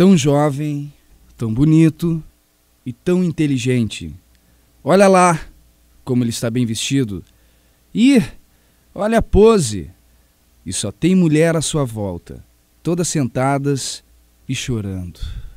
tão jovem, tão bonito e tão inteligente. Olha lá como ele está bem vestido. Ih, olha a pose. E só tem mulher à sua volta, todas sentadas e chorando.